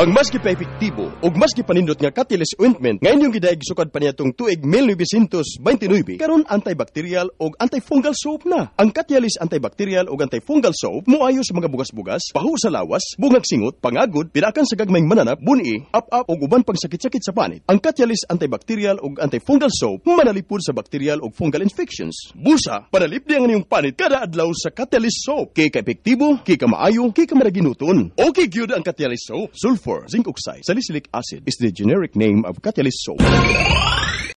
Ang mas gipaepektibo ug mas gipanindot nga catalyst ointment ngayon yung gidaig sukad pa niatong tuig 1929 karon antibacterial ug antifungal soap na. Ang catalyst antibacterial ug antifungal soap moayo sa mga bugas-bugas, pahu sa lawas, bungag singot, pangagod, pirakan sa gagmayng mananap, buni, ap-up ug uban pang sakit-sakit sa panit. Ang catalyst antibacterial ug antifungal soap manalipod sa bacterial ug fungal infections. Busa, panalipdi ang inyong panit kada adlaw sa catalyst soap. Kay kaepektibo, kay kamaayo, kay kamaraginuton. Okay gyud ang catalyst soap. Sulfur zinc oxide, salicylic acid is the generic name of catalyst soap.